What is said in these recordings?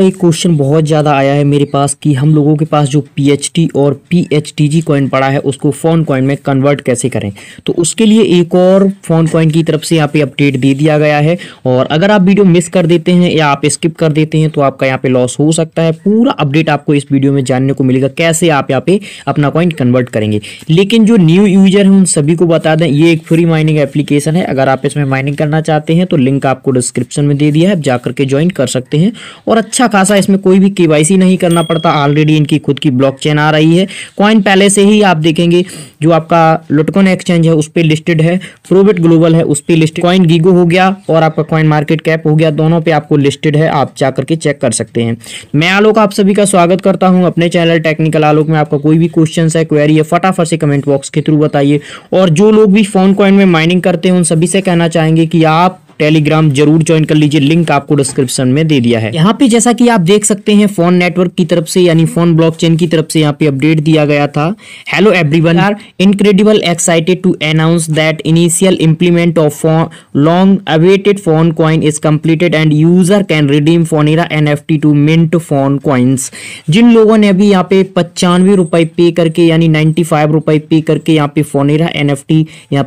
एक क्वेश्चन बहुत ज़्यादा आया है मेरे पास कि हम लोगों के पास जो पी और पी कॉइन पड़ा है उसको फोन कॉइन में कन्वर्ट कैसे करें तो उसके लिए एक और फोन कॉइन की तरफ से यहाँ पे अपडेट दे दिया गया है और अगर आप वीडियो मिस कर देते हैं या आप स्किप कर देते हैं तो आपका यहाँ पे लॉस हो सकता है पूरा अपडेट आपको इस वीडियो में जानने को मिलेगा कैसे आप यहाँ पे अपना कॉइन कन्वर्ट करेंगे लेकिन जो न्यू यूजर हैं उन सभी को बता दें ये एक फ्री माइनिंग एप्लीकेशन है अगर आप इसमें माइनिंग करना चाहते हैं तो लिंक आपको डिस्क्रिप्शन में दे दिया है आप जाकर के ज्वाइन कर सकते हैं और अच्छा अच्छा खासा इसमें कोई भी केवाईसी नहीं करना पड़ता ऑलरेडी इनकी खुद की ब्लॉकचेन आ रही है कॉइन पहले से ही आप देखेंगे जो आपका लुटकॉन एक्सचेंज है उस पर लिस्टेड है प्रोबिट ग्लोबल है उस पर लिस्टेड कॉइन गीगो हो गया और आपका कॉइन मार्केट कैप हो गया दोनों पे आपको लिस्टेड है आप जा करके चेक कर सकते हैं मैं आलोक आप सभी का स्वागत करता हूँ अपने चैनल टेक्निकल आलोक में आपका कोई भी क्वेश्चन है क्वेरी है फटाफट से कमेंट बॉक्स के थ्रू बताइए और जो लोग भी फोन कॉइन में माइनिंग करते हैं उन सभी से कहना चाहेंगे कि आप टेलीग्राम जरूर ज्वाइन कर लीजिए लिंक आपको डिस्क्रिप्शन में दे दिया है यहाँ पे जैसा कि आप देख सकते हैं फोन नेटवर्क की तरफ से यानी फोन ब्लॉकचेन की तरफ से यहाँ पे अपडेट दिया गया था hello everyone are incredible excited to announce that initial implement of phone long awaited phone coin is completed and user can redeem Phonera N to mint phone coins जिन लोगों ने अभी यहाँ पे पचानवे रुपए पे करके यानी नाइन्टी फाइव रुपए पे करके यहाँ पे फोनेरा एन एफ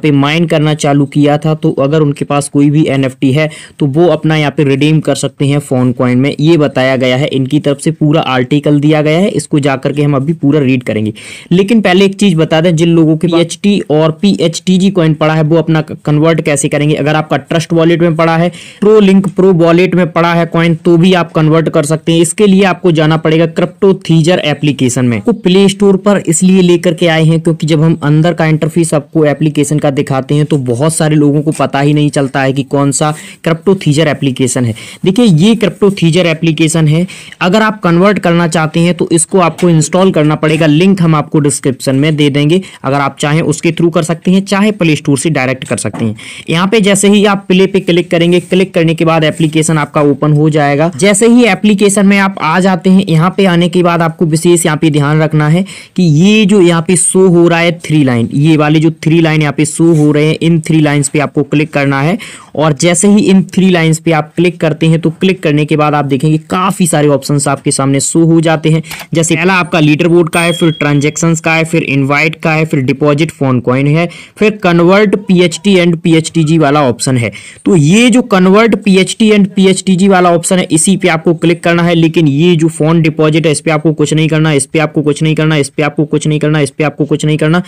पे माइन करना चालू किया था तो अगर उनके पास कोई भी एन है तो वो अपना यहाँ पे रिडीम कर सकते हैं फोन कॉइन में ये बताया गया है इनकी तरफ से पूरा आर्टिकल दिया गया है इसको जाकर के हम अभी पूरा रीड करेंगे लेकिन पहले एक चीज़ बता दें जिन लोगों के पी और P H T G coin पड़ा है वो अपना कन्वर्ट कैसे करेंगे अगर आपका ट्रस्ट वॉलेट में पड़ा है प्रो लिंक प्रो वॉलेट में पड़ा है कॉइन तो भी आप कन्वर्ट कर सकते हैं इसके लिए आपको जाना पड़ेगा क्रिप्टो थीजर एप्लीकेशन में प्ले स्टोर पर इसलिए लेकर के आए हैं क्योंकि जब हम अंदर का इंटरफेस आपको एप्लीकेशन का दिखाते हैं तो बहुत सारे लोगों को पता ही नहीं चलता है कि कौन कौन सा क्रप्टोथीजर एप्लीकेशन है देखिए ये क्रप्टोथीजर एप्लीकेशन है अगर आप कन्वर्ट करना चाहते हैं तो इसको आपको इंस्टॉल करना पड़ेगा लिंक हम आपको डिस्क्रिप्शन में दे देंगे अगर आप चाहें उसके थ्रू कर सकते हैं चाहे प्ले स्टोर से डायरेक्ट कर सकते हैं यहाँ पे जैसे ही आप प्ले पे क्लिक करेंगे क्लिक करने के बाद एप्लीकेशन आपका ओपन हो जाएगा जैसे ही एप्लीकेशन में आप आ जाते हैं यहाँ पे आने के बाद आपको विशेष यहाँ पे ध्यान रखना है कि ये जो यहाँ पे शो हो रहा है थ्री लाइन ये वाले जो थ्री लाइन यहाँ पे शो हो रहे हैं इन थ्री लाइन्स पे आपको क्लिक करना है और जैसे ही इन थ्री लाइंस पे आप क्लिक करते हैं तो क्लिक करने के बाद आप देखेंगे काफ़ी सारे ऑप्शन आपके सामने शो हो जाते हैं जैसे पहला आपका लीडर बोर्ड का है फिर ट्रांजेक्शन का है फिर इन्वाइट का है फिर डिपोजिट फोन कॉइन है फिर कन्वर्ट पी एंड पी वाला ऑप्शन है तो ये जो कन्वर्ट पी एंड पी वाला ऑप्शन है इसी पे आपको क्लिक करना है लेकिन ये जो फोन डिपॉजिट है इस पर आपको कुछ नहीं करना इस पर आपको कुछ नहीं करना इस पर आपको कुछ नहीं करना इस पर आपको कुछ नहीं करना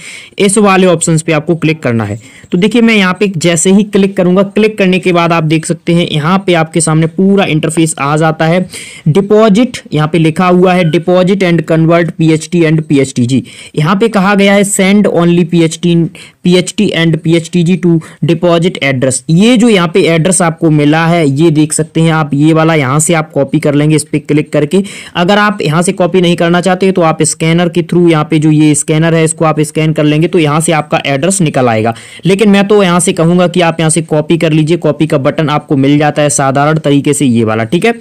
इस वाले ऑप्शन पे आपको क्लिक करना है तो देखिए मैं यहाँ पे जैसे ही क्लिक करूंगा क्लिक करने करने के बाद आप देख सकते हैं यहाँ पे आपके सामने पूरा इंटरफेस आ जाता है डिपॉजिट यहाँ पे लिखा हुआ है deposit and convert PHT and PHT G यहाँ पे कहा गया है send only PHT PHT and PHTG to deposit address ये जो यहाँ पे एड्रेस आपको मिला है ये देख सकते हैं आप ये वाला यहाँ से आप कॉपी कर लेंगे इस पर क्लिक करके अगर आप यहाँ से कॉपी नहीं करना चाहते तो आप स्कैनर के थ्रू यहाँ पे जो ये स्कैनर है इसको आप स्कैन कर लेंगे तो यहाँ से आपका एड्रेस निकल आएगा लेकिन मैं तो यहाँ से कहूँगा कि आप यहाँ से कॉपी कर लीजिए कॉपी का बटन आपको मिल जाता है साधारण तरीके से ये वाला ठीक है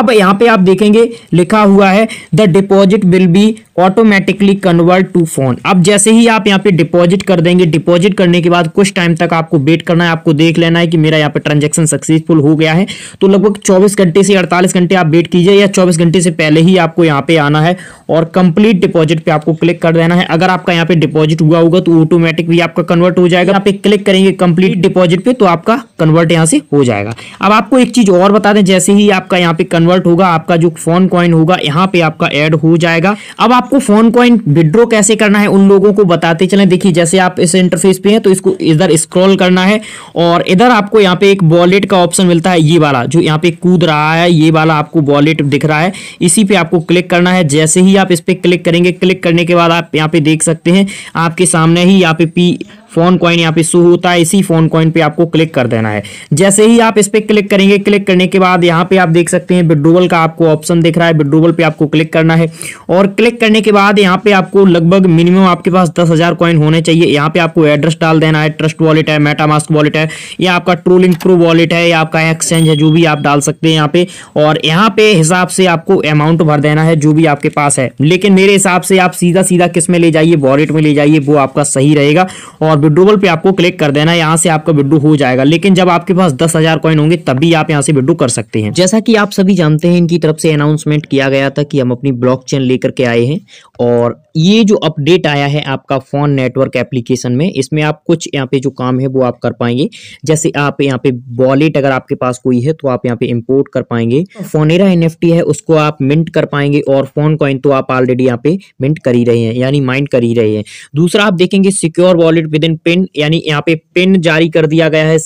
अब यहाँ पे आप देखेंगे लिखा हुआ है the deposit will be automatically convert to phone अब जैसे ही आप यहाँ पे डिपॉजिट कर देंगे डिपॉजिट करने के बाद कुछ टाइम तक आपको वेट करना है आपको देख लेना है कि मेरा यहाँ पे ट्रांजेक्शन सक्सेसफुल हो गया है तो लगभग 24 घंटे से 48 घंटे आप वेट कीजिए या 24 घंटे से पहले ही आपको यहाँ पे आना है और कंप्लीट डिपॉजिट पे आपको क्लिक कर देना है अगर आपका यहाँ पे डिपॉजिट हुआ होगा तो ऑटोमेटिकली आपका कन्वर्ट हो जाएगा यहाँ पे क्लिक करेंगे कंप्लीट डिपॉजिट पे तो आपका कन्वर्ट कन्वर्ट यहाँ से हो जाएगा अब आपको एक चीज़ और बता दें जैसे ही आपका यहाँ पे कन्वर्ट होगा आपका जो फोन कॉइन होगा यहाँ पे आपका एड हो जाएगा अब आपको फोन कॉइन विड्रो कैसे करना है उन लोगों को बताते चले देखिए जैसे आप इस इंटरफेस पे हैं तो इसको इधर स्क्रॉल करना है और इधर आपको यहाँ पे एक वॉलेट का ऑप्शन मिलता है ये वाला जो यहाँ पे कूद रहा है ये वाला आपको वॉलेट दिख रहा है इसी पे आपको क्लिक करना है जैसे ही आप इस पे क्लिक करेंगे क्लिक करने के बाद आप यहाँ पे देख सकते हैं आपके सामने ही यहाँ पे पी फोन कॉइन यहाँ पे शो होता है इसी फोन कॉइन पे आपको क्लिक कर देना है जैसे ही आप इस पर क्लिक करेंगे क्लिक करने के बाद यहाँ पे आप देख सकते हैं विड्रोवल का आपको ऑप्शन दिख रहा है विड्रोवल पे आपको क्लिक करना है और क्लिक करने के बाद यहाँ पे आपको लगभग मिनिमम आपके पास दस हजार कॉइन होने चाहिए यहाँ पे आपको एड्रेस डाल देना है ट्रस्ट वॉलेट है मेटामास्क वॉलेट है या आपका ट्रोलिंग प्रो वॉलेट है या आपका एक्सचेंज है जो भी आप डाल सकते हैं यहाँ पे और यहाँ पे हिसाब से आपको अमाउंट भर देना है जो भी आपके पास है लेकिन मेरे हिसाब से आप सीधा सीधा किस में ले जाइए वॉलेट में ले जाइए वो आपका सही रहेगा और विड्रोवल पे आपको क्लिक कर देना है यहाँ से आपका विड्रो हो जाएगा लेकिन जब आपके पास दस हजार कॉइन होंगे तभी आप यहाँ से विड्रो कर सकते हैं जैसा कि आप सभी जानते हैं इनकी तरफ से अनाउंसमेंट किया गया था कि हम अपनी ब्लॉक लेकर के आए हैं और ये जो अपडेट आया है आपका फोन नेटवर्क एप्लीकेशन में इसमें आप कुछ यहाँ पे जो काम है वो आप कर पाएंगे जैसे आप यहाँ पे वॉलेट अगर आपके पास कोई है तो आप यहाँ पे इम्पोर्ट कर पाएंगे फोनेरा एन है उसको आप मिंट कर पाएंगे और फोन कॉइन तो आप ऑलरेडी यहाँ पे मिंट कर ही रहे हैं यानी माइंड कर ही रहे हैं दूसरा आप देखेंगे secure wallet with in pin यानी यहाँ पे पिन जारी कर दिया गया है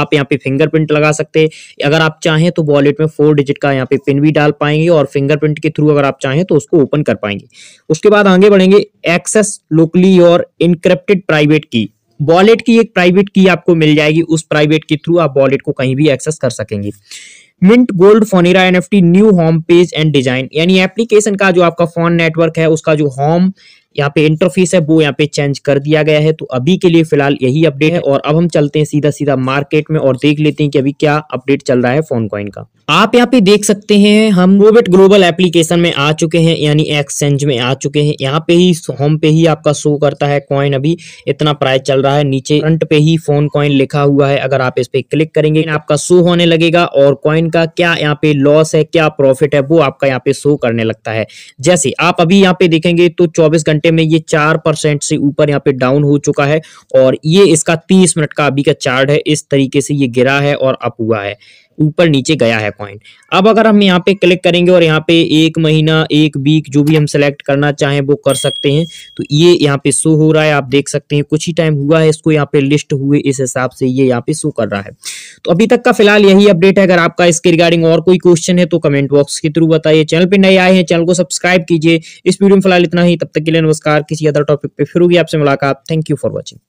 आप यहाँ पे फिंगरप्रिंट लगा सकते हैं अगर आप चाहें तो वॉलेट में फोर डिजिट का यहाँ पे पिन भी डाल पाएंगे और फिंगरप्रिंट के थ्रू अगर आप चाहें तो उसको ओपन कर पाएंगे उसके बाद आगे बढ़ेंगे एक्सेस लोकली और इनक्रिप्टेड प्राइवेट की वॉलेट की एक प्राइवेट की आपको मिल जाएगी उस प्राइवेट के थ्रू आप वॉलेट को कहीं भी एक्सेस कर सकेंगे mint gold Phonera NFT new home page and design यानी एप्लीकेशन का जो आपका फोन नेटवर्क है उसका जो होम यहाँ पे इंटरफेस है वो यहाँ पे चेंज कर दिया गया है तो अभी के लिए फिलहाल यही अपडेट है और अब हम चलते हैं सीधा सीधा मार्केट में और देख लेते हैं कि अभी क्या अपडेट चल रहा है फोन कॉइन का आप यहाँ पे देख सकते हैं हम रोबेट ग्लोबल एप्लीकेशन में आ चुके हैं यानी एक्सचेंज में आ चुके हैं यहाँ पे ही होम पे ही आपका शो करता है कॉइन अभी इतना प्राइस चल रहा है नीचे फ्रंट पे ही फोन कॉइन लिखा हुआ है अगर आप इस पे क्लिक करेंगे आपका शो होने लगेगा और कॉइन का क्या यहाँ पे लॉस है क्या प्रॉफिट है वो आपका यहाँ पे शो करने लगता है जैसे आप अभी यहाँ पे देखेंगे तो चौबीस घंटे घंटे में ये चार परसेंट से ऊपर यहाँ पे डाउन हो चुका है और ये इसका तीस मिनट का अभी का चार्ट है इस तरीके से ये गिरा है और अप हुआ है ऊपर नीचे गया है कॉइन अब अगर हम यहाँ पे क्लिक करेंगे और यहाँ पे एक महीना एक वीक जो भी हम सेलेक्ट करना चाहें वो कर सकते हैं तो ये यहाँ पे शो हो रहा है आप देख सकते हैं कुछ ही टाइम हुआ है इसको यहाँ पे लिस्ट हुए इस हिसाब से ये यहाँ पे शो कर रहा है तो अभी तक का फिलहाल यही अपडेट है अगर आपका इसके रिगार्डिंग और कोई क्वेश्चन है तो कमेंट बॉक्स के थ्रू बताइए चैनल पर नए आए हैं चैनल को सब्सक्राइब कीजिए इस वीडियो में फिलहाल इतना ही तब तक के लिए नमस्कार किसी अदर टॉपिक पे फिर होगी आपसे मुलाकात थैंक यू फॉर वॉचिंग